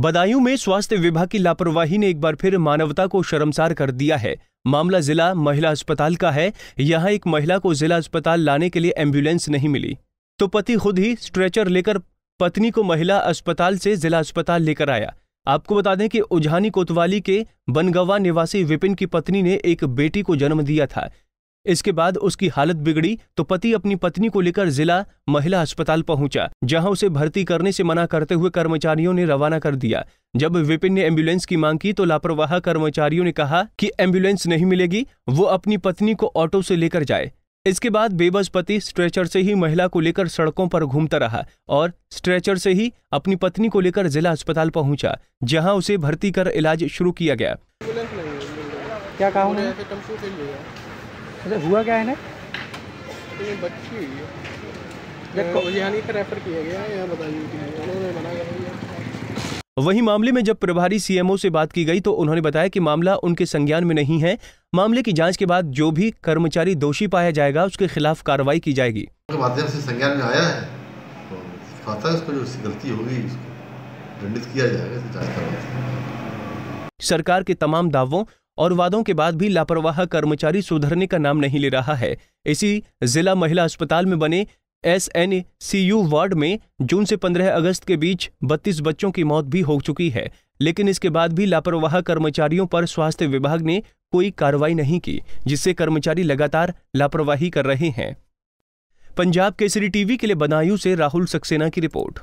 बदायूं में स्वास्थ्य विभाग की लापरवाही ने एक बार फिर मानवता को शर्मसार कर दिया है मामला जिला महिला अस्पताल का है यहां एक महिला को जिला अस्पताल लाने के लिए एम्बुलेंस नहीं मिली तो पति खुद ही स्ट्रेचर लेकर पत्नी को महिला अस्पताल से जिला अस्पताल लेकर आया आपको बता दें कि उजहानी कोतवाली के बनगवा निवासी विपिन की पत्नी ने एक बेटी को जन्म दिया था इसके बाद उसकी हालत बिगड़ी तो पति अपनी पत्नी को लेकर जिला महिला अस्पताल पहुंचा जहां उसे भर्ती करने से मना करते हुए कर्मचारियों ने रवाना कर दिया जब विपिन ने एम्बुलेंस की मांग की तो लापरवाह कर्मचारियों ने कहा कि एम्बुलेंस नहीं मिलेगी वो अपनी पत्नी को ऑटो से लेकर जाए इसके बाद बेबस पति स्ट्रेचर से ही महिला को लेकर सड़कों पर घूमता रहा और स्ट्रेचर से ही अपनी पत्नी को लेकर जिला अस्पताल पहुंचा जहां उसे भर्ती कर इलाज शुरू किया गया क्या कहा अच्छा हुआ क्या है ना ये बच्ची हुई है मामले में जब प्रभारी सीएमओ से बात की गई तो उन्होंने बताया कि मामला उनके संज्ञान में नहीं है मामले की जांच के बाद जो भी कर्मचारी दोषी पाया जाएगा उसके खिलाफ कार्रवाई की जाएगी माध्यम से संज्ञान में आया है तो मतलब जो गलती होगी उसको दंडित किया जाएगा सरकार के तमाम दावों और वादों के बाद भी लापरवाह कर्मचारी सुधरने का नाम नहीं ले रहा है इसी जिला महिला अस्पताल में बने S N C U ward में जून से 15 अगस्त के बीच 32 बच्चों की मौत भी हो चुकी है लेकिन इसके बाद भी लापरवाह कर्मचारियों पर स्वास्थ्य विभाग ने कोई कार्रवाई नहीं की जिससे कर्मचारी लगातार लापरवाही कर रहे हैं पंजाब केसरी टीवी के लिए बनायू से राहुल सक्सेना की रिपोर्ट